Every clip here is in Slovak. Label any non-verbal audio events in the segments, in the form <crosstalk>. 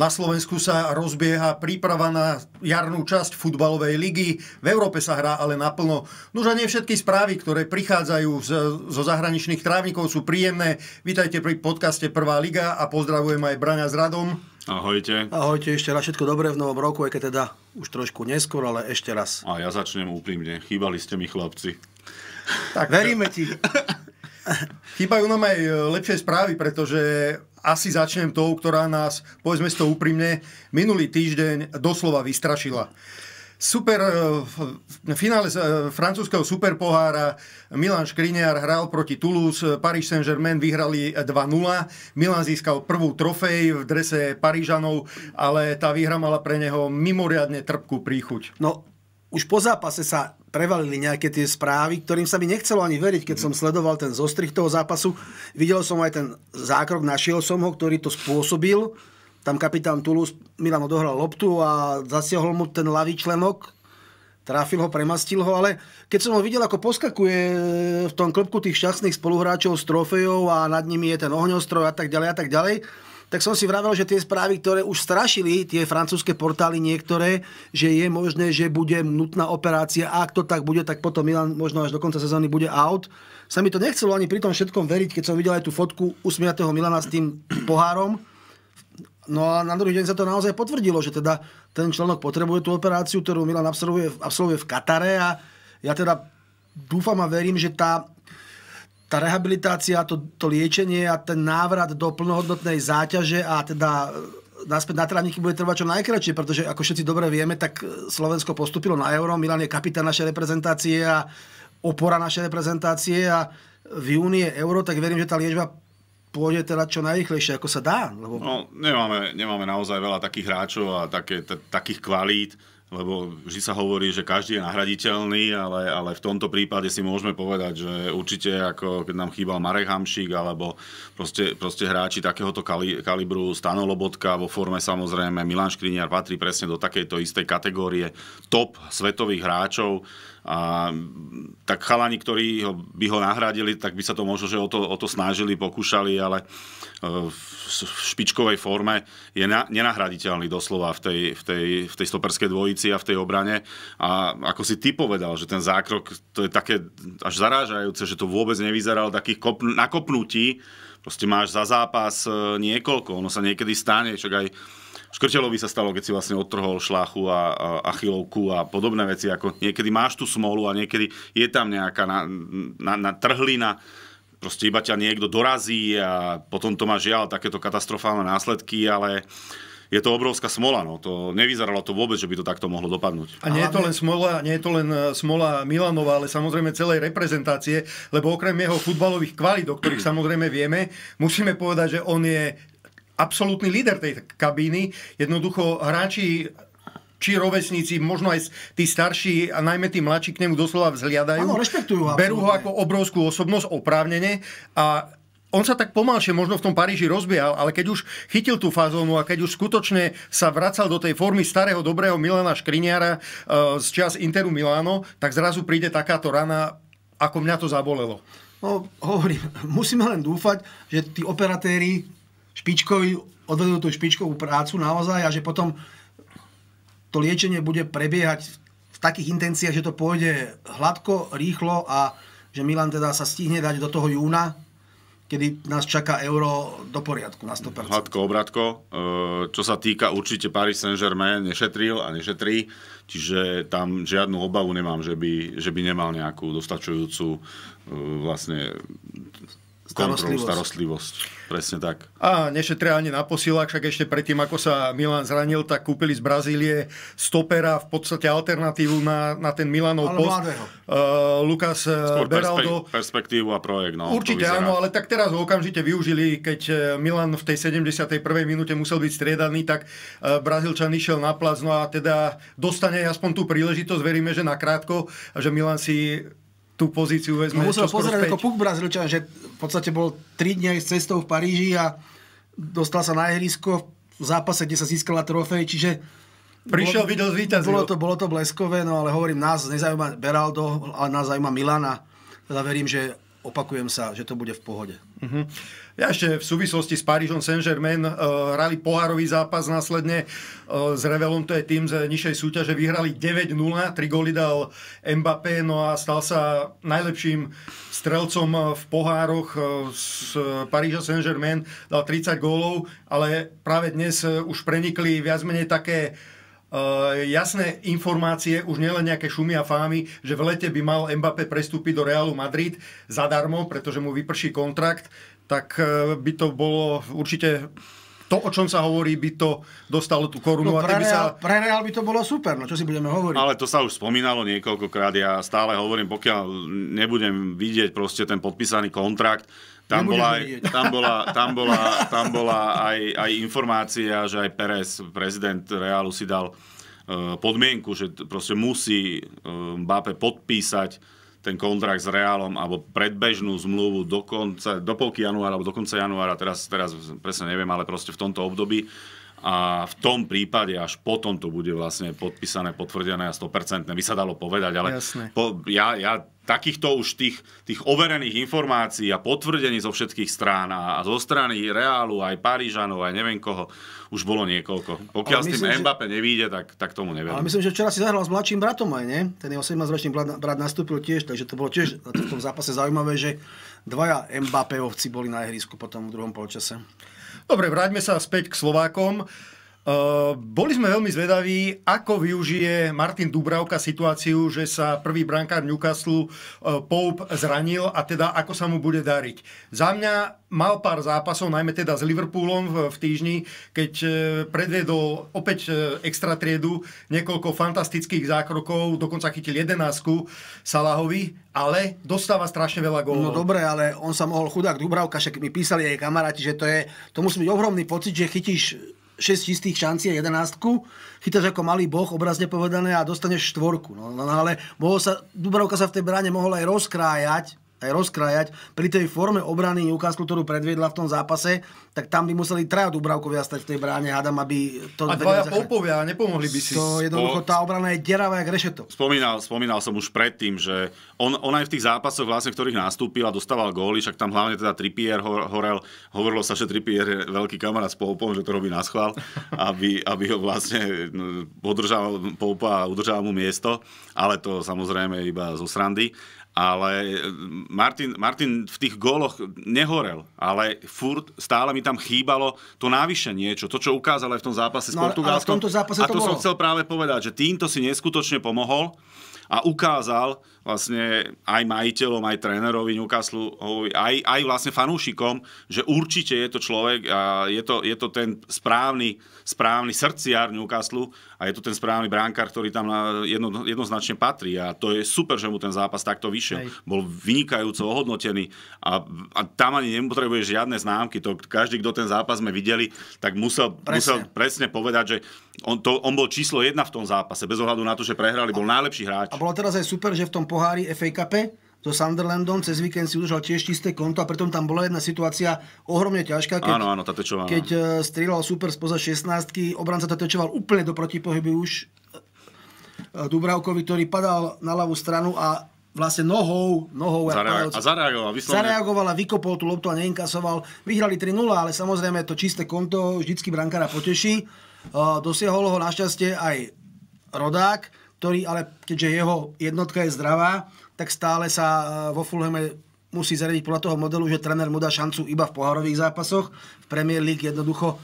Na Slovensku sa rozbieha príprava na jarnú časť futbalovej ligy. V Európe sa hrá ale naplno. Nuž a nie všetky správy, ktoré prichádzajú z, zo zahraničných trávnikov sú príjemné. Vítajte pri podcaste Prvá liga a pozdravujem aj Braňa s Radom. Ahojte. Ahojte, ešte raz všetko dobré v novom roku, aj keď teda už trošku neskôr, ale ešte raz. A ja začnem úprimne. Chýbali ste mi chlapci. Tak veríme ti. <laughs> Chýbajú nám aj e, lepšie správy, pretože asi začnem tou, ktorá nás, povedzme si to úprimne, minulý týždeň doslova vystrašila. Super, v e, finále e, francúzského superpohára Milan Škriniar hral proti Toulouse, Paris Saint-Germain vyhrali 2-0, Milan získal prvú trofej v drese Parížanov, ale tá výhra mala pre neho mimoriadne trpkú príchuť. No, už po zápase sa prevalili nejaké tie správy, ktorým sa mi nechcelo ani veriť, keď mhm. som sledoval ten zostrih toho zápasu. Videl som aj ten zákrok, našiel som ho, ktorý to spôsobil. Tam kapitán Tulus Milan odohral loptu a zasiahol mu ten lavý členok, trafil ho, premastil ho, ale keď som ho videl, ako poskakuje v tom klopku tých šťastných spoluhráčov s trofejou a nad nimi je ten ohňostroj a tak ďalej a tak ďalej, tak som si vravel, že tie správy, ktoré už strašili tie francúzske portály niektoré, že je možné, že bude nutná operácia a ak to tak bude, tak potom Milan možno až do konca sezóny bude out. Sa mi to nechcelo ani pri tom všetkom veriť, keď som videl aj tú fotku usmiatého Milana s tým <clears throat> pohárom. No a na druhý deň sa to naozaj potvrdilo, že teda ten členok potrebuje tú operáciu, ktorú Milan absolvuje, absolvuje v Katare a ja teda dúfam a verím, že tá tá rehabilitácia, to, to liečenie a ten návrat do plnohodnotnej záťaže a teda e, naspäť na trávniky bude trvať čo najkračšie, pretože ako všetci dobre vieme, tak e, Slovensko postupilo na euro, Milan je kapitán našej reprezentácie a opora našej reprezentácie a v júni je euro, tak verím, že tá liečba pôjde teda čo najrychlejšie, ako sa dá. Lebo... No, nemáme, nemáme naozaj veľa takých hráčov a také, takých kvalít lebo vždy sa hovorí, že každý je nahraditeľný, ale, ale v tomto prípade si môžeme povedať, že určite ako keď nám chýbal Marek Hamšík, alebo proste, proste hráči takéhoto kali, kalibru Stano Lobotka vo forme samozrejme, Milan Škriniar patrí presne do takejto istej kategórie top svetových hráčov, a tak chalani, ktorí ho, by ho nahradili, tak by sa to možno, že o to, o to snažili, pokúšali, ale e, v špičkovej forme je na, nenahraditeľný doslova v tej, v, tej, v tej stoperskej dvojici a v tej obrane. A ako si ty povedal, že ten zákrok, to je také až zarážajúce, že to vôbec nevyzeralo takých kop, nakopnutí. Proste máš za zápas e, niekoľko, ono sa niekedy stane, čo aj Škrtelovi sa stalo, keď si vlastne odtrhol šláchu a, achilovku a podobné veci, ako niekedy máš tú smolu a niekedy je tam nejaká na, na, na trhlina, proste iba ťa niekto dorazí a potom to má žiaľ takéto katastrofálne následky, ale je to obrovská smola. No. To, nevyzeralo to vôbec, že by to takto mohlo dopadnúť. A nie je to len smola, nie je to len e, smola Milanova, ale samozrejme celej reprezentácie, lebo okrem jeho futbalových kvalít, o ktorých samozrejme vieme, musíme povedať, že on je absolútny líder tej kabíny. Jednoducho hráči či rovesníci, možno aj tí starší a najmä tí mladší k nemu doslova vzhliadajú. Áno, rešpektujú. Berú ho ako obrovskú osobnosť, oprávnene. A on sa tak pomalšie možno v tom Paríži rozbiehal, ale keď už chytil tú fazónu a keď už skutočne sa vracal do tej formy starého dobrého Milana Škriniara e, z čas Interu Milano, tak zrazu príde takáto rana, ako mňa to zabolelo. No, hovorím, musíme len dúfať, že tí operatéri špičkový, odvedú tú špičkovú prácu naozaj a že potom to liečenie bude prebiehať v takých intenciách, že to pôjde hladko, rýchlo a že Milan teda sa stihne dať do toho júna, kedy nás čaká euro do poriadku na 100%. Hladko, obratko. E, čo sa týka určite Paris Saint-Germain, nešetril a nešetrí, čiže tam žiadnu obavu nemám, že by, že by nemal nejakú dostačujúcu e, vlastne kontrolu, starostlivosť. Presne tak. A nešetria ani na posilách, však ešte predtým, ako sa Milan zranil, tak kúpili z Brazílie stopera, v podstate alternatívu na, na ten Milanov ale post. Uh, Lukas uh, Skôr Beraldo. Perspe- perspektívu a projekt. No, Určite áno, ale tak teraz ho okamžite využili, keď uh, Milan v tej 71. minúte musel byť striedaný, tak uh, Brazílčan išiel na plac, no a teda dostane aspoň tú príležitosť, veríme, že nakrátko, že Milan si tú pozíciu vezme. No, musel pozerať ako Puk Brazilčan, že v podstate bol 3 dňa s cestou v Paríži a dostal sa na ihrisko v zápase, kde sa získala trofej, čiže Prišiel, bolo, videl, zvíťazil. Bolo to, bolo to bleskové, no ale hovorím, nás nezaujíma Beraldo, ale nás zaujíma Milana. Teda verím, že opakujem sa, že to bude v pohode. Uh-huh. Ja ešte v súvislosti s Parížom Saint-Germain uh, hrali pohárový zápas následne uh, s Revelom, to je tým z nižšej súťaže, vyhrali 9-0, 3 góly dal Mbappé, no a stal sa najlepším strelcom eh, v pohároch z Paríža Saint-Germain, dal 30 gólov, ale práve dnes už prenikli viac menej také uh, Eh, jasné informácie, už nielen nejaké šumy a fámy, že v lete by mal Mbappé prestúpiť do Realu Madrid zadarmo, pretože mu vyprší kontrakt, tak eh, by to bolo určite to, o čom sa hovorí, by to dostalo tú korunu. No, pre, a sa... pre Real by to bolo super, no čo si budeme hovoriť. Ale to sa už spomínalo niekoľkokrát, ja stále hovorím, pokiaľ nebudem vidieť proste ten podpísaný kontrakt, tam bola, aj, tam, bola, tam, bola, tam bola aj, aj informácia, že aj Perez, prezident Realu, si dal e, podmienku, že proste musí e, Mbappé podpísať ten kontrakt s Realom alebo predbežnú zmluvu do konca, do polky januára alebo do konca januára, teraz, teraz presne neviem, ale proste v tomto období a v tom prípade až potom to bude vlastne podpísané, potvrdené a 100%. By sa dalo povedať, ale Jasne. po, ja, ja takýchto už tých, tých overených informácií a potvrdení zo všetkých strán a zo strany Reálu, aj Parížanov, aj neviem koho, už bolo niekoľko. Pokiaľ myslím, s tým Mbappé že... nevíde, tak, tak tomu neviem. Ale myslím, že včera si zahral s mladším bratom aj, ne. Ten jeho 17-ročný brat nastúpil tiež, takže to bolo tiež na tom zápase zaujímavé, že dvaja Mbappéovci boli na ihrisku potom v druhom polčase. Dobre, vráťme sa späť k Slovákom. Ehm, boli sme veľmi zvedaví, ako využije Martin Dubravka situáciu, že sa prvý brankár Newcastle ehm, Pope zranil a teda ako sa mu bude dariť. Za mňa mal pár zápasov, najmä teda s Liverpoolom v, týždni, keď ehm, predvedol opäť extra triedu, niekoľko fantastických zákrokov, dokonca chytil jedenásku Salahovi, ale dostáva strašne veľa gólov. No dobre, ale on sa mohol chudák Dubravka, však mi písali aj kamaráti, že to je, to musí byť ohromný pocit, že chytíš 6 čistých šancí a 11 chytáš ako malý boh, obrazne povedané, a dostaneš štvorku. No, no, no ale sa, Dubravka sa v tej bráne mohol aj rozkrájať, aj rozkrajať Pri tej forme obrany Newcastle, ktorú predviedla v tom zápase, tak tam by museli traja Dubravkovia stať v tej bráne, hádam, aby to... A dvaja popovia, nepomohli by si. To jednoducho, tá obrana je deravá jak rešeto. Spomínal, spomínal som už predtým, že on, on aj v tých zápasoch, vlastne, v ktorých nastúpil a dostával góly, však tam hlavne teda Trippier horel, hovorilo sa, že Trippier je veľký kamarát s Poupom, že to robí na schvál, <laughs> aby, aby ho vlastne no, podržal Poupa a udržal mu miesto, ale to samozrejme iba zo srandy. Ale eh, Martin, Martin v tých góloch nehorel, ale furt stále mi tam chýbalo to návyše niečo, to, čo ukázal aj v tom zápase s no Portugalskom. a to, to bolo. som chcel práve povedať, že týmto si neskutočne pomohol a ukázal, vlastne aj majiteľom, aj trénerovi Newcastle, aj, aj vlastne fanúšikom, že určite je to človek a je to, je to ten správny, správny srdciar Newcastle a je to ten správny bránkar, ktorý tam jedno, jednoznačne patrí a to je super, že mu ten zápas takto vyšiel. Hej. Bol vynikajúco ohodnotený a, a tam ani nepotrebuješ žiadne známky, to každý, kto ten zápas sme videli, tak musel presne, musel presne povedať, že on, to, on bol číslo jedna v tom zápase, bez ohľadu na to, že prehrali, bol najlepší hráč. A bolo teraz aj super, že v tom pohľadu pohári FA Cup so Sunderlandom, cez víkend si udržal tiež čisté konto a preto tam bola jedna situácia ohromne ťažká, keď, áno, áno, tatečoval, keď áno. E, strieľal super spoza 16 obranca Tatečoval úplne do protipohyby už e, Dubravkovi, ktorý padal na ľavú stranu a vlastne nohou, nohou Zareag- a zareagoval, zareagoval a vykopol tú loptu a neinkasoval. Vyhrali 3-0, ale samozrejme to čisté konto vždycky brankára poteší. E, dosiahol ho našťastie aj rodák, ktorý ale keďže jeho jednotka je zdravá, tak stále sa eh, vo Fulhame musí zariadiť podľa toho modelu, že tréner mu dá šancu iba v pohárových zápasoch. V Premier League jednoducho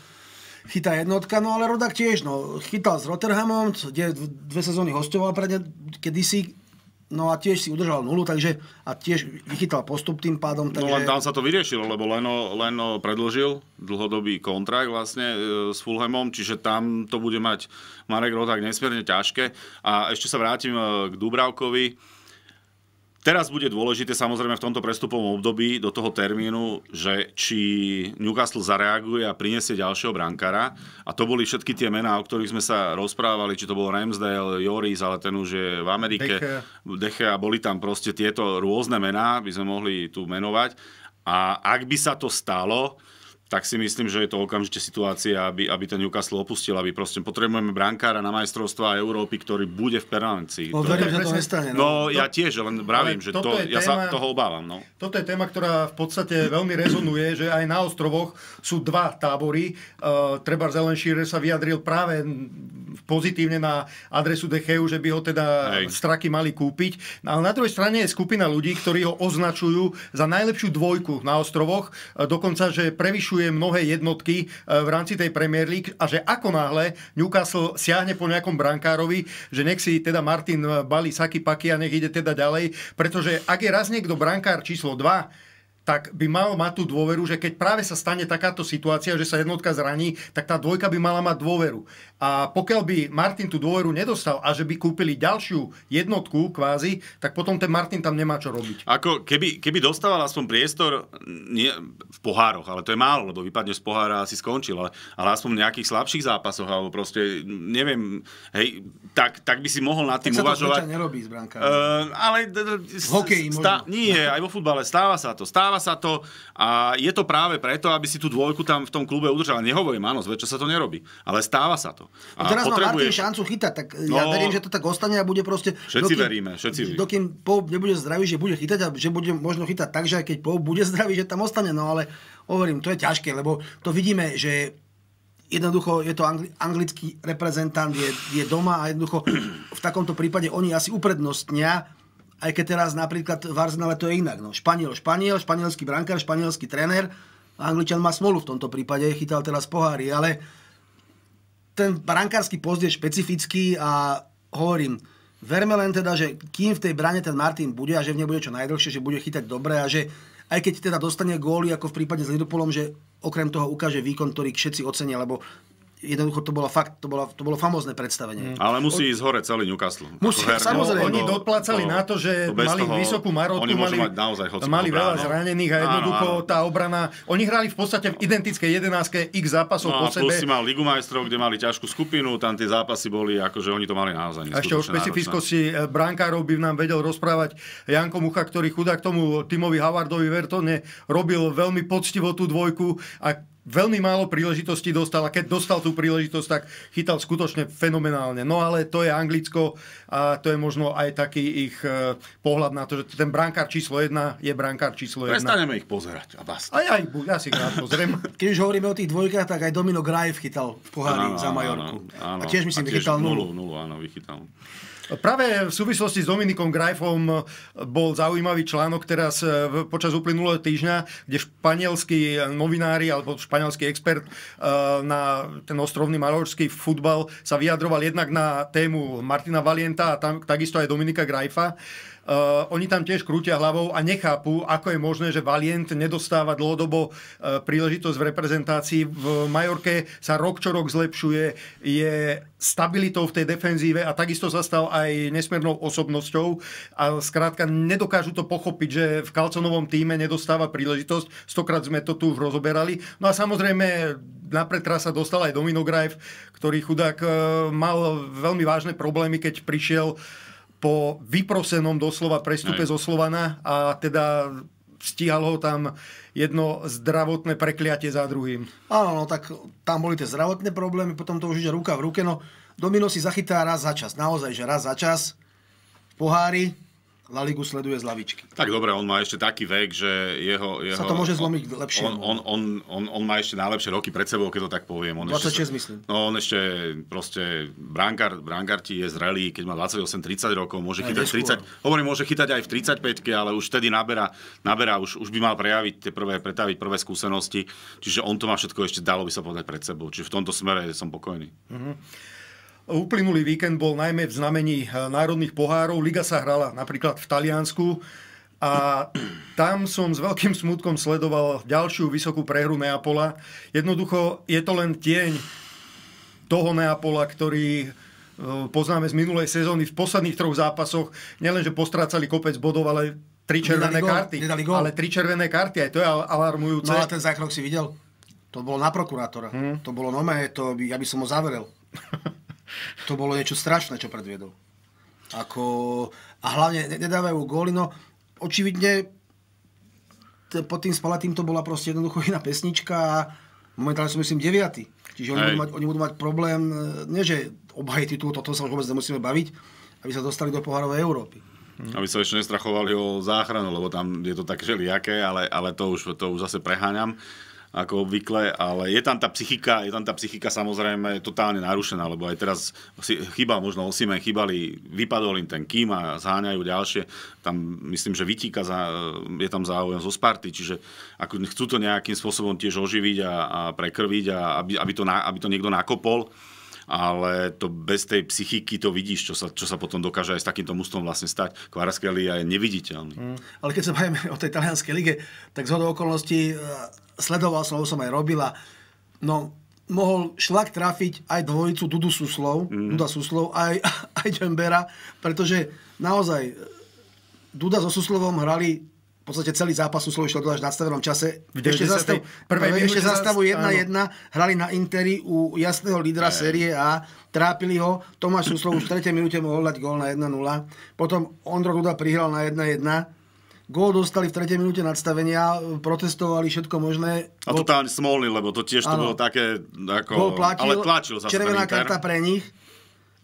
chytá jednotka, no ale Rodak tiež, no, chytal s Rotterhamom, kde dve sezóny hostoval pre ne, kedysi, No a tiež si udržal nulu, takže a tiež vychytal postup tým pádom. No takže... No len tam sa to vyriešilo, lebo Leno, Leno predlžil dlhodobý kontrakt vlastne e, s Fulhamom, čiže tam to bude mať Marek Roták nesmierne ťažké. A ešte sa vrátim e, k Dubravkovi Teraz bude dôležité samozrejme v tomto prestupovom období do toho termínu, že či Newcastle zareaguje a prinesie ďalšieho brankára. A to boli všetky tie mená, o ktorých sme sa rozprávali, či to bol Ramsdale, Joris, ale ten už je v Amerike. Deche. a boli tam proste tieto rôzne mená, by sme mohli tu menovať. A ak by sa to stalo, tak si myslím, že je to okamžite situácia, aby, aby ten Newcastle opustil, aby proste potrebujeme brankára na majstrovstvá Európy, ktorý bude v permanencii. No, to, je, to nestane, no, no to, ja tiež, len bravím, že to, ja téma, sa toho obávam. No. Toto je téma, ktorá v podstate veľmi rezonuje, že aj na ostrovoch sú dva tábory. Uh, Treba Zelenšíre sa vyjadril práve pozitívne na adresu Decheu, že by ho teda Hej. straky mali kúpiť. No, ale na druhej strane je skupina ľudí, ktorí ho označujú za najlepšiu dvojku na ostrovoch, e, dokonca, že prevyšujú vylučuje mnohé jednotky e, v rámci tej Premier League a že ako náhle Newcastle siahne po nejakom brankárovi, že nech si teda Martin balí saky paky a nech ide teda ďalej, pretože ak je raz niekto brankár číslo 2, tak by mal mať tú dôveru, že keď práve sa stane takáto situácia, že sa jednotka zraní, tak tá dvojka by mala mať dôveru. A pokiaľ by Martin tú dôveru nedostal a že by kúpili ďalšiu jednotku kvázi, tak potom ten Martin tam nemá čo robiť. Ako keby, keby dostával aspoň priestor nie, v pohároch, ale to je málo, lebo vypadne z pohára a si skončil, ale, ale aspoň v nejakých slabších zápasoch, alebo proste, neviem, hej, tak, tak by si mohol nad tým tak uvažovať. to nerobí z Uh, ale... V hokeji možno. Stá, nie, aj vo futbale stáva sa to. Stáva stáva sa to a je to práve preto, aby si tú dvojku tam v tom klube udržal. Nehovorím, áno, zväčša sa to nerobí, ale stáva sa to. A no teraz potrebuje... má Martin šancu chytať, tak no, ja verím, že to tak ostane a bude proste... Všetci dokým, veríme, všetci Dokým Pope nebude zdravý, že bude chytať a že bude možno chytať tak, že aj keď Pope bude zdravý, že tam ostane, no ale hovorím, to je ťažké, lebo to vidíme, že jednoducho je to anglický reprezentant, je, je doma a jednoducho v takomto prípade oni asi uprednostnia aj keď teraz napríklad v Arsenale to je inak. No, Španiel, Španiel, španielský brankár, španielský tréner. Angličan má smolu v tomto prípade, chytal teraz pohári, ale ten brankársky post je špecifický a hovorím, verme len teda, že kým v tej brane ten Martin bude a že v nej bude čo najdlhšie, že bude chytať dobre a že aj keď teda dostane góly, ako v prípade s Lidopolom, že okrem toho ukáže výkon, ktorý všetci ocenia, lebo jednoducho to bolo fakt, to, bolo, to bolo famózne predstavenie. Mm. Ale musí ísť hore celý Newcastle. Musí, her, samozrejme. No, oni do, doplácali na to, že to mali toho, vysokú marotu, mali, mať naozaj mali veľa no. zranených a jednoducho áno, áno. tá obrana, oni hrali v podstate v identickej jedenáske x zápasov no, po sebe. No si mal Ligu majstrov, kde mali ťažkú skupinu, tam tie zápasy boli, akože oni to mali naozaj A ešte o špecifickosti e, brankárov by nám vedel rozprávať Janko Mucha, ktorý chudák tomu Timovi Havardovi Vertone robil veľmi poctivo tú dvojku a veľmi málo príležitostí dostal a keď dostal tú príležitosť, tak chytal skutočne fenomenálne. No ale to je Anglicko a to je možno aj taký ich e, pohľad na to, že ten brankár číslo 1 je brankár číslo 1. Prestaneme ich pozerať a basta. Aj, aj, ja si rád pozriem. <laughs> Keď už hovoríme o tých dvojkách, tak aj Domino Grajev chytal v pohári áno, za Majorku. Áno, áno, a tiež myslím, že chytal nulu. Nulu, áno, vychytal. Práve v súvislosti s Dominikom Grajfom eh, bol zaujímavý článok teraz eh, počas uplynulého týždňa, kde španielský novinári alebo španielský expert eh, na ten ostrovný maročský futbal sa vyjadroval jednak na tému Martina Valienta a tam, takisto aj Dominika Grajfa. Uh, oni tam tiež krútia hlavou a nechápu, ako je možné, že Valient nedostáva dlhodobo uh, príležitosť v reprezentácii. V Majorke sa rok čo rok zlepšuje, je stabilitou v tej defenzíve a takisto sa stal aj nesmiernou osobnosťou a skrátka nedokážu to pochopiť, že v Kalconovom týme nedostáva príležitosť. Stokrát sme to tu rozoberali. No a samozrejme na sa dostal aj Domino Grajf, ktorý chudák eh, mal veľmi vážne problémy, keď prišiel uh, po vyprosenom doslova prestupe Aj. zo Slovana a teda ho tam jedno zdravotné prekliatie za druhým. Áno, no tak tam boli tie zdravotné problémy, potom to už ide ruka v ruke, no Domino si zachytá raz za čas, naozaj, že raz za čas v pohári, La Ligu sleduje z lavičky. Tak dobre, on má ešte taký vek, že jeho... jeho sa to môže zlomiť lepšie. On, on, on, on, on má ešte najlepšie roky pred sebou, keď to tak poviem. On 26 ešte, myslím. No on ešte proste... Brankar, brankar ti je zrelý, keď má 28-30 rokov, môže Aj, chytať 30... Hovorím, môže chytať aj v 35 ale už vtedy naberá, naberá už, už by mal prejaviť tie prvé, pretaviť prvé skúsenosti. Čiže on to má všetko ešte, dalo by sa povedať, pred sebou. Čiže v tomto smere som pokojný. Uh-huh. Uplynulý víkend bol najmä v znamení eh, národných pohárov. Liga sa hrala napríklad v Taliansku a <clears throat> tam som s veľkým smutkom sledoval ďalšiu vysokú prehru Neapola. Jednoducho je to len tieň toho Neapola, ktorý eh, poznáme z minulej sezóny. V posledných troch zápasoch nielenže postrácali kopec bodov, ale tri červené nedali karty. Nedali gol. Ale tri červené karty, aj to je alarmujúce. No a ten zákrok si videl? To bolo na prokurátora. Hmm. To bolo nomé, to by, ja by som ho zaveril. <laughs> To bolo niečo strašné, čo predviedol. Ako, a hlavne nedávajú góly, no očividne pod tým spalatým to bola proste jednoducho iná pesnička a momentálne som myslím deviatý. Čiže oni budú, mať, oni budú mať problém, e, nie že obhajiť titul, toto sa už vôbec nemusíme baviť, aby sa dostali do pohárovej Európy. Aby sa ešte nestrachovali o záchranu, lebo tam je to tak želijaké, ale, ale to, už, to už zase preháňam ako obvykle, ale je tam tá psychika, je tam tá psychika samozrejme totálne narušená, lebo aj teraz chyba možno osíme chybali, vypadol im ten kým a zháňajú ďalšie. Tam myslím, že vytíka, je tam záujem zo Sparty, čiže ako chcú to nejakým spôsobom tiež oživiť a, a prekrviť, a aby, aby, to, aby to niekto nakopol ale to bez tej psychiky to vidíš, čo sa, čo sa potom dokáže aj s takýmto mústvom vlastne stať. Kvaraskelia je neviditeľný. Mm. Ale keď sa bavíme o tej talianskej lige, tak zhodou okolností e, sledoval som, som aj robila. No, mohol šlak trafiť aj dvojicu Dudu Suslov, mm. Duda Suslov, aj, <laughs> aj Džembera, pretože naozaj e, Duda so Suslovom hrali v podstate celý zápas už dlho až v nadstavenom čase. V ešte zastav, prvej ešte zastavu 1-1 hrali na Interi u jasného lídra aj. série A, trápili ho, Tomáš Suslov už v 3. minúte mohol dať gól na 1-0, potom Ondro Duda prihral na 1-1, Gól dostali v 3. minúte nadstavenia, protestovali všetko možné. A to tam smolný, lebo to tiež ano. to bolo také, ako... Gól platil, ale tlačil sa Červená karta pre nich,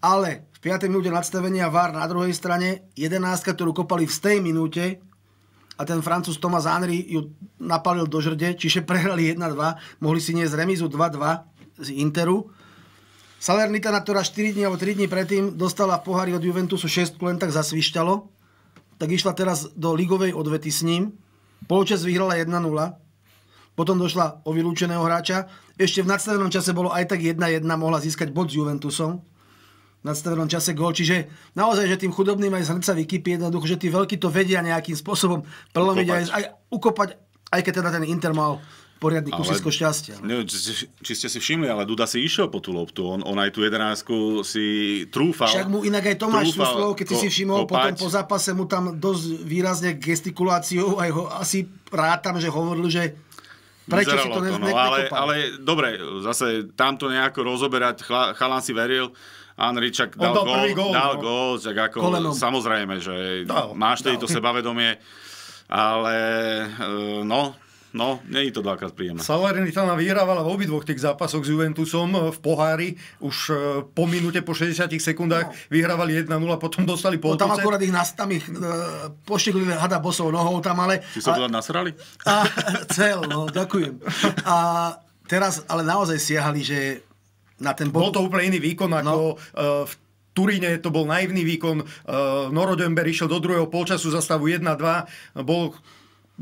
ale v 5. minúte nadstavenia VAR na druhej strane, 11, ktorú kopali v tej minúte, a ten Francúz Thomas Henry ju napalil do žrde, čiže prehrali 1-2, mohli si niesť remizu 2-2 z Interu. Salernitana, ktorá 4 dní alebo 3 dní predtým dostala v pohári od Juventusu 6, len tak zasvišťalo, tak išla teraz do ligovej odvety s ním. Polčas vyhrala 1-0, potom došla o vylúčeného hráča. Ešte v nadstavenom čase bolo aj tak 1-1, mohla získať bod s Juventusom nadstavenom čase gol. Čiže naozaj, že tým chudobným aj z hrdca vykypí jednoducho, že tí veľkí to vedia nejakým spôsobom prelomiť aj, aj ukopať, aj keď teda ten Inter mal poriadny kusisko šťastia. No. Neviem, či, či, či, ste si všimli, ale Duda si išiel po tú loptu. On, on aj tú jedenásku si trúfal. Však mu inak aj Tomáš Suslov, keď ko, si všimol, kopať. potom po zápase mu tam dosť výrazne gestikuláciou aj ho asi rátam, že hovoril, že Prečo Vyzeralo si to, ne, to no, ale, ale dobre, zase tamto nejako rozoberať, chalán si veril, Anričak dal, dal, gól, gól, dal no. gól, tak ako, Kolenom. samozrejme, že dal, máš to sebavedomie, ale e, no, No, nie je to dvakrát príjemné. Salernitana vyhrávala v obidvoch tých zápasoch s Juventusom e, v pohári. Už e, po minúte, po 60 sekundách no. vyhrávali 1-0, potom dostali po no, tam akurát ich, nas, tam ich e, hada bosou nohou tam, ale... Ty sa to nasrali? A, <laughs> cel, no, ďakujem. A teraz ale naozaj siahali, že na ten bod. Bol to úplne iný výkon no. ako no. v Turíne to bol naivný výkon. E, Norodember išiel do druhého polčasu za stavu 1-2. Bol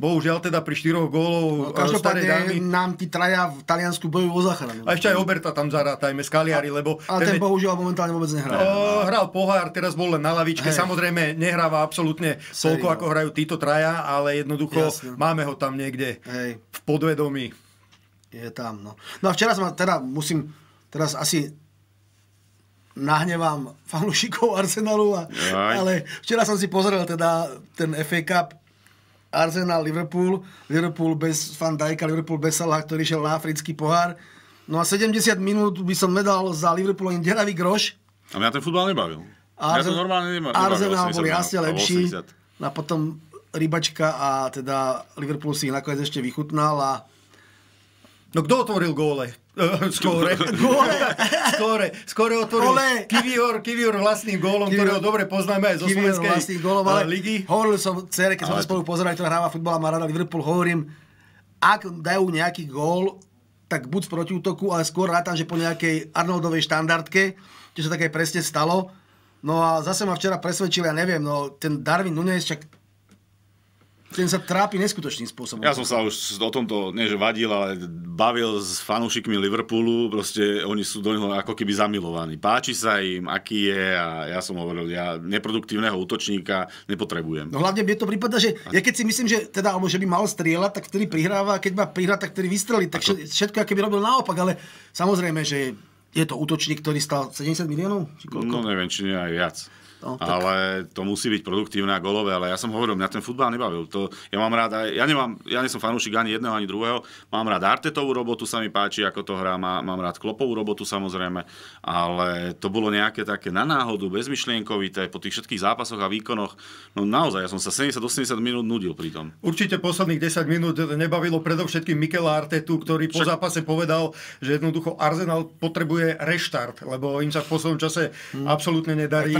Bohužiaľ teda pri štyroch gólov no, e, Každopádne nám tí traja v Taliansku bojujú o záchranu. A ešte aj Oberta tam zarátajme z Kaliari, lebo... Ale ten, ten bohužiaľ momentálne vôbec nehrá. O, hral pohár, teraz bol len na lavičke. Hej. Samozrejme nehráva absolútne toľko, ako hrajú títo traja, ale jednoducho Jasne. máme ho tam niekde Hej. v podvedomí. Je tam, no. No a včera som teda musím teraz asi nahnevám fanúšikov Arsenalu, a, ale včera som si pozrel teda ten FA Cup Arsenal Liverpool, Liverpool bez Van Dijk Liverpool bez Salah, ktorý šiel na africký pohár. No a 70 minút by som nedal za Liverpool len deravý groš. A mňa ten futbal nebavil. Arzen... ja to normálne nebavil. Arsenal bol jasne lepší. No a potom rybačka a teda Liverpool si ich nakoniec ešte vychutnal a No kto otvoril góle? skore. <laughs> skóre, <laughs> Skore. Skore otvoril Kivior, Kivior vlastným gólom, ktorého dobre poznáme aj zo Kivior slovenskej gólom, eh, ale ligy. Hovoril som cere, keď ale... sme spolu pozerali, ktorá hráva futbal a má rada Liverpool, hovorím, ak dajú nejaký gól, tak buď z protiútoku, ale skôr rátam, že po nejakej Arnoldovej štandardke, čo sa také presne stalo. No a zase ma včera presvedčili, ja neviem, no ten Darwin Nunez, čak ten sa trápi neskutočným spôsobom. Ja som sa už o tomto, nie že vadil, ale bavil s fanúšikmi Liverpoolu, proste oni sú do neho ako keby zamilovaní. Páči sa im, aký je a ja som hovoril, ja neproduktívneho útočníka nepotrebujem. No hlavne mi to prípada, že ja keď si myslím, že teda že by mal strieľať, tak vtedy prihráva, a keď má prihrať, tak vtedy vystrelí. Tak ako... všetko by robil naopak, ale samozrejme, že je to útočník, ktorý stal 70 miliónov? No neviem, či nie aj viac. No, tak... Ale to musí byť produktívne a golové, ale ja som hovoril, mňa ten futbal nebavil. To, ja mám rád, ja, nemám, ja nie som fanúšik ani jedného, ani druhého. Mám rád Artetovú robotu, sa mi páči, ako to hrá. Má, mám rád Klopovú robotu samozrejme, ale to bolo nejaké také na náhodu, bezmyšlienkovité, po tých všetkých zápasoch a výkonoch. No naozaj, ja som sa 70-80 minút nudil pri tom. Určite posledných 10 minút nebavilo predovšetkým Mikela Artetu, ktorý Však... po zápase povedal, že jednoducho Arsenal potrebuje reštart, lebo im sa v poslednom čase hmm. absolútne nedarí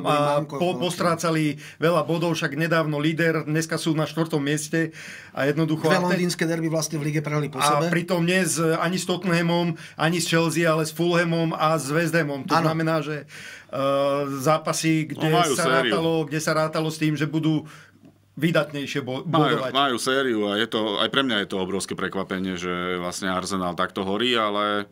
a po, no, postrácali veľa bodov, však nedávno líder, dneska sú na štvrtom mieste a jednoducho... Dve londýnske derby vlastne v lige prehli po a sebe. A pritom nie s, ani s Tottenhamom, ani s Chelsea, ale s Fulhamom a s West Hamom. To ano. znamená, že uh, zápasy, kde no, sa, rátalo, kde sa rátalo s tým, že budú vydatnejšie bo- bodovať. Majú, majú sériu a je to, aj pre mňa je to obrovské prekvapenie, že vlastne Arsenal takto horí, ale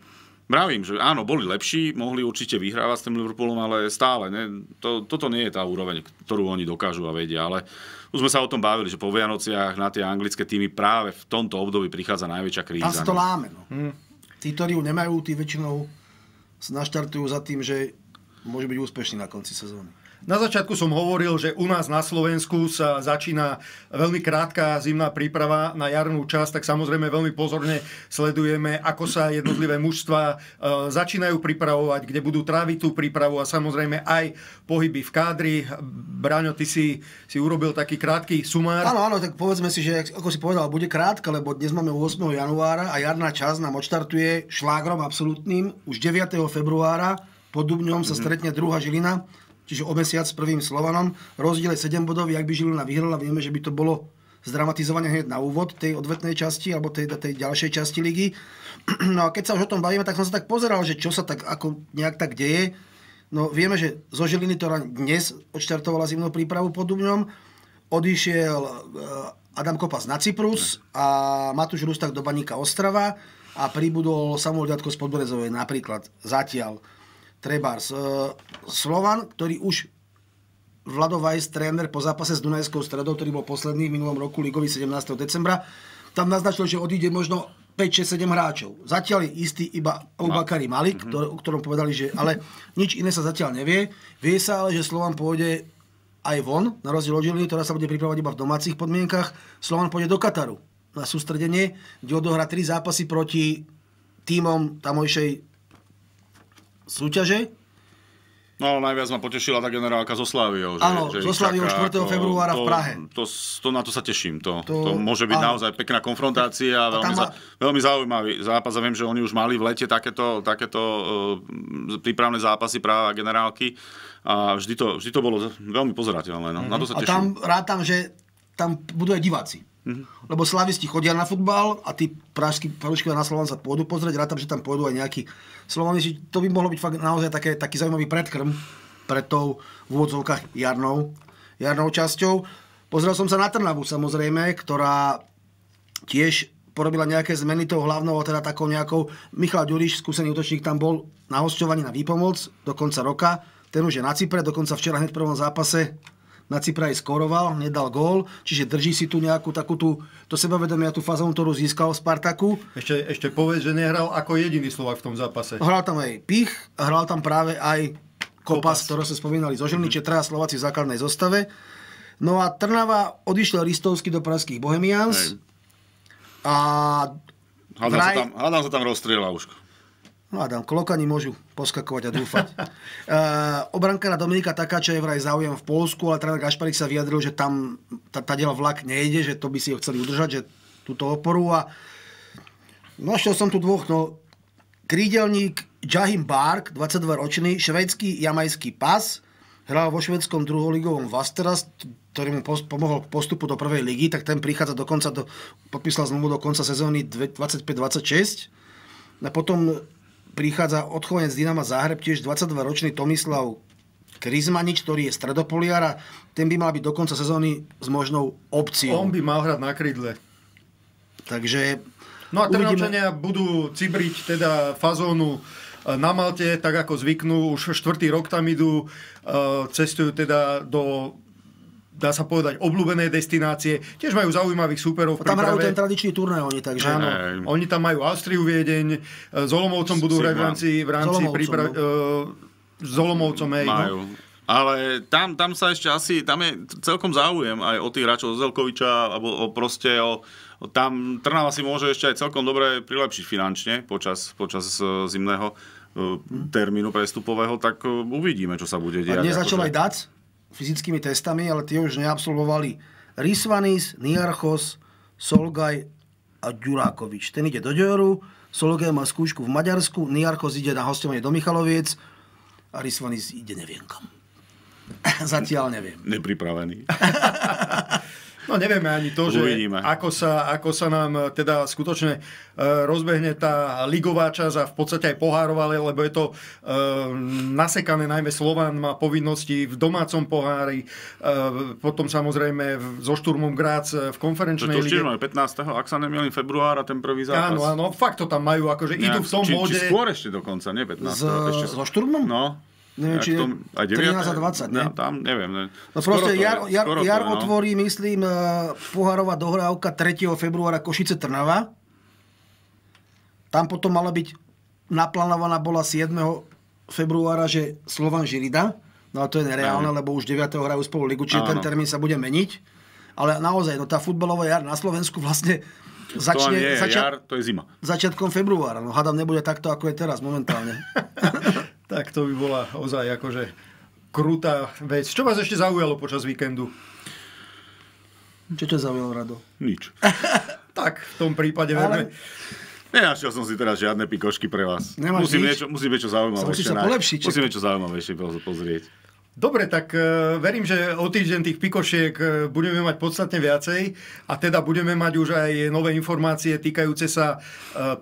Mravím, že áno, boli lepší, mohli určite vyhrávať s tým Liverpoolom, ale stále, ne, to, toto nie je tá úroveň, ktorú oni dokážu a vedia, ale už sme sa o tom bavili, že po Vianociach na tie anglické týmy práve v tomto období prichádza najväčšia kríza. Tam to no. láme, no. Hmm. Tí, ktorí ju nemajú, tí väčšinou naštartujú za tým, že môže byť úspešný na konci sezóny. Na začiatku som hovoril, že u nás na Slovensku sa začína veľmi krátka zimná príprava na jarnú časť, tak samozrejme veľmi pozorne sledujeme, ako sa jednotlivé mužstva e, začínajú pripravovať, kde budú tráviť tú prípravu a samozrejme aj pohyby v kádri. Braňo, ty si, si urobil taký krátky sumár. Áno, áno, tak povedzme si, že ako si povedal, bude krátka, lebo dnes máme 8. januára a jarná časť nám odštartuje šlágrom absolútnym už 9. februára pod Dubňom sa mhm. stretne druhá Žilina čiže o mesiac s prvým Slovanom. Rozdiel je 7 bodov, ak by Žilina vyhrala, vieme, že by to bolo zdramatizovanie hneď na úvod tej odvetnej časti alebo tej, tej ďalšej časti ligy. <clears throat> No a keď sa už o tom bavíme, tak som sa tak pozeral, že čo sa tak ako nejak tak deje. No vieme, že zo Žiliny to dnes odštartovala zimnú prípravu pod Dubňom. Odišiel eh, Adam Kopas na Cyprus a Matúš Rustak do Baníka Ostrava a pribudol Samuel Ďatko z Podborezovej napríklad zatiaľ. Trebárs. E, Slovan, ktorý už Vlado Vajs, tréner po zápase s Dunajskou stredou, ktorý bol posledný v minulom roku ligový 17. decembra, tam naznačil, že odíde možno 5, 6, 7 hráčov. Zatiaľ je istý iba Obakari no. Malik, mhm. o ktorom povedali, že ale nič iné sa zatiaľ nevie. Vie sa ale, že Slovan pôjde aj von, na rozdiel od Žiliny, ktorá sa bude pripravovať iba v domácich podmienkach. Slovan pôjde do Kataru na sústredenie, kde odohrá tri zápasy proti týmom tamojšej súťaže. No ale najviac ma potešila tá generálka zo Sláviou. Áno, zo Sláviou 4. To, februára to, v Prahe. To, to, to, na to sa teším. To, to, to môže byť áno. naozaj pekná konfrontácia. A veľmi, ma... za, veľmi zaujímavý zápas. A viem, že oni už mali v lete takéto, takéto uh, prípravné zápasy práva generálky. A vždy to, vždy to bolo veľmi pozerateľné. No. Mm-hmm. Na to sa teším. A tam rátam, že tam budú aj diváci. Mm-hmm. Lebo slavisti chodia na futbal a tí pražskí fanúšikovia na Slovan sa pôjdu pozrieť, tam, že tam pôjdu aj nejakí Slovani, to by mohlo byť fakt naozaj také, taký zaujímavý predkrm pred tou v úvodzovkách jarnou, jarnou časťou. Pozrel som sa na Trnavu samozrejme, ktorá tiež porobila nejaké zmeny tou hlavnou, teda takou nejakou. Michal Ďuriš, skúsený útočník, tam bol na hostovaní na výpomoc do konca roka. Ten už je na Cypre, dokonca včera hneď v prvom zápase na Cipra aj skoroval, nedal gól, čiže drží si tu nejakú takú tú, to sebavedomie a tú fazónu, ktorú získal v Spartaku. Ešte, ešte povedz, že nehral ako jediný Slovak v tom zápase. Hral tam aj Pich, hral tam práve aj Kopas, Kopas. ktorého sme spomínali zo Žilniče, mm-hmm. traja Slováci v základnej zostave. No a Trnava odišiel Ristovsky do pražských Bohemians. Hej. A Hádam, vraj... sa tam, hádam sa tam rozstrieľa už. No Adam, klokani môžu poskakovať a dúfať. uh, <laughs> eh, obrankára Dominika Takáča je vraj záujem v Polsku, ale tréner Gašparik sa vyjadril, že tam tá, tá vlak nejde, že to by si ho chceli udržať, že túto oporu a našiel som tu dvoch, no krídelník Jahim Bark, 22-ročný, švedský jamajský pas, hral vo švedskom druholigovom Vasteras, ktorý mu pomohol k postupu do prvej ligy, tak ten prichádza dokonca do, podpísal zmluvu do konca sezóny 25-26. A potom prichádza odchovanec Dynama Záhreb, tiež 22-ročný Tomislav Krizmanič, ktorý je stredopoliar a ten by mal byť do konca sezóny s možnou opciou. On by mal hrať na krydle. Takže No a Trnavčania uvidíme... budú cibriť teda fazónu e, na Malte, tak ako zvyknú, už štvrtý rok tam idú, e, cestujú teda do dá sa povedať, obľúbené destinácie. Tiež majú zaujímavých súperov. tam hrajú ten tradičný turnaj oni, takže... Áno, oni tam majú Austriu, Viedeň, e, s Olomovcom budú hrať v rámci, v rámci prípravy... S Olomovcom, no. e, hej. No. Majú. Ale tam, tam sa ešte asi, tam je celkom záujem aj o tých hráčov Zelkoviča, alebo o proste o, o tam Trnava si môže ešte aj celkom dobre prilepšiť finančne počas, počas e, zimného termínu prestupového, tak uvidíme, čo sa bude diať. A dnes začal akože. aj DAC? fyzickými testami, ale tie už neabsolvovali Risvanis, Niarchos, Solgaj a Ďurákovič. Ten ide do Dioru, Solgaj má skúšku v Maďarsku, Niarchos ide na hostovanie do Michaloviec a Rysvanis ide neviem kam. <laughs> Zatiaľ neviem. Nepripravený. <laughs> No nevieme ani to, že ako sa, ako sa nám e, teda skutočne e, rozbehne tá ligová časť a v podstate aj pohárová, lebo je to e, nasekané, najmä Slovan má povinnosti v domácom pohári, potom samozrejme so Šturmom Grác v konferenčnej to lige. To 15. ak sa nemýlim februára ten prvý zápas. Áno, áno, fakt to tam majú, akože Nejak, idú v tom či, bode. Či skôr ešte dokonca, nie 15. S, ešte... So Šturmom? No, Neviem, či tom, aj 9, 13 a 20, ne? tam neviem. Ne. No proste je, jar, jar, to jar to no. otvorí, myslím, e, pohárová dohrávka 3. februára Košice-Trnava. Tam potom mala byť naplánovaná bola 7. februára, že Slovan Žirida. No ale to je nereálne, Aj. lebo už 9. hrajú spolu ligu, čiže Áno. ten termín sa bude meniť. Ale naozaj, no tá futbalová jar na Slovensku vlastne začne... To nie je začiat... jar, to je zima. Začiatkom februára. No hádam, nebude takto, ako je teraz momentálne. <laughs> Tak to by bola ozaj akože krutá vec. Čo vás ešte zaujalo počas víkendu? Čo ťa zaujalo, Rado? Nič. <laughs> tak, v tom prípade Ale... verme. Nenašiel som si teraz žiadne pikošky pre vás. Nemáš musím, nič? niečo, musím niečo zaujímavejšie. Musím sa polepšiť. Musím niečo zaujímavejšie pozrieť. Dobre, tak e, verím, že o týždeň tých pikošiek e, budeme mať podstatne viacej a teda budeme mať už aj nové informácie týkajúce sa e,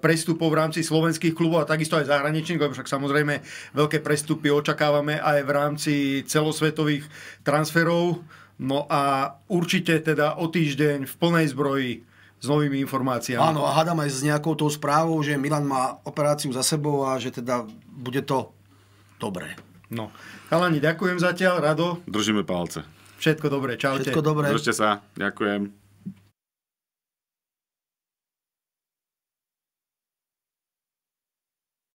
prestupov v rámci slovenských klubov a takisto aj zahraničných, lebo však samozrejme veľké prestupy očakávame aj v rámci celosvetových transferov. No a určite teda o týždeň v plnej zbroji s novými informáciami. Áno, a hádam aj s nejakou tou správou, že Milan má operáciu za sebou a že teda bude to dobré. No. Chalani, ďakujem zatiaľ, Rado. Držíme palce. Všetko dobré, čaute. Všetko dobré. Držte sa, ďakujem.